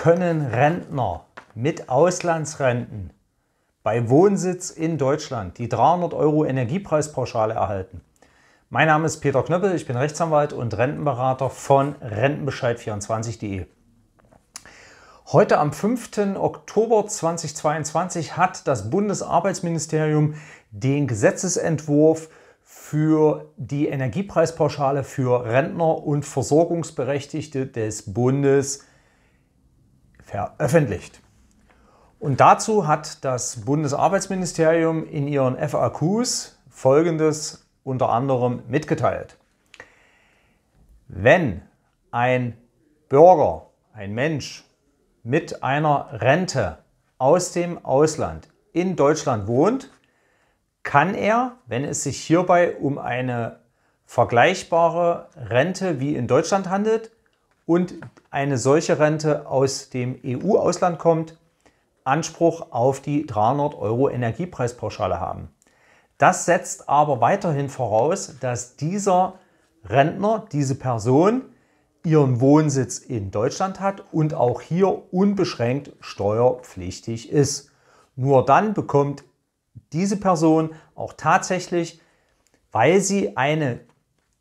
können Rentner mit Auslandsrenten bei Wohnsitz in Deutschland die 300 Euro Energiepreispauschale erhalten. Mein Name ist Peter Knöppel, ich bin Rechtsanwalt und Rentenberater von Rentenbescheid24.de. Heute am 5. Oktober 2022 hat das Bundesarbeitsministerium den Gesetzesentwurf für die Energiepreispauschale für Rentner und Versorgungsberechtigte des Bundes veröffentlicht. Und dazu hat das Bundesarbeitsministerium in ihren FAQs Folgendes unter anderem mitgeteilt. Wenn ein Bürger, ein Mensch mit einer Rente aus dem Ausland in Deutschland wohnt, kann er, wenn es sich hierbei um eine vergleichbare Rente wie in Deutschland handelt, und eine solche Rente aus dem EU-Ausland kommt, Anspruch auf die 300 Euro Energiepreispauschale haben. Das setzt aber weiterhin voraus, dass dieser Rentner, diese Person, ihren Wohnsitz in Deutschland hat und auch hier unbeschränkt steuerpflichtig ist. Nur dann bekommt diese Person auch tatsächlich, weil sie eine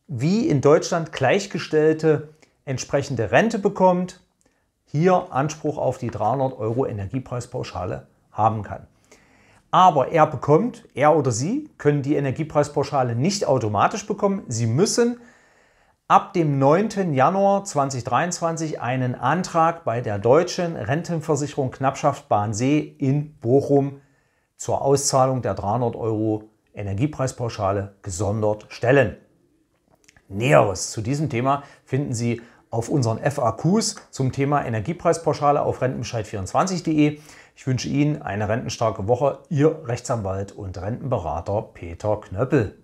wie in Deutschland gleichgestellte entsprechende Rente bekommt, hier Anspruch auf die 300 Euro Energiepreispauschale haben kann. Aber er bekommt, er oder sie können die Energiepreispauschale nicht automatisch bekommen. Sie müssen ab dem 9. Januar 2023 einen Antrag bei der deutschen Rentenversicherung Knappschaft Bahnsee in Bochum zur Auszahlung der 300 Euro Energiepreispauschale gesondert stellen. Näheres zu diesem Thema finden Sie auf unseren FAQs zum Thema Energiepreispauschale auf rentenbescheid24.de. Ich wünsche Ihnen eine rentenstarke Woche. Ihr Rechtsanwalt und Rentenberater Peter Knöppel.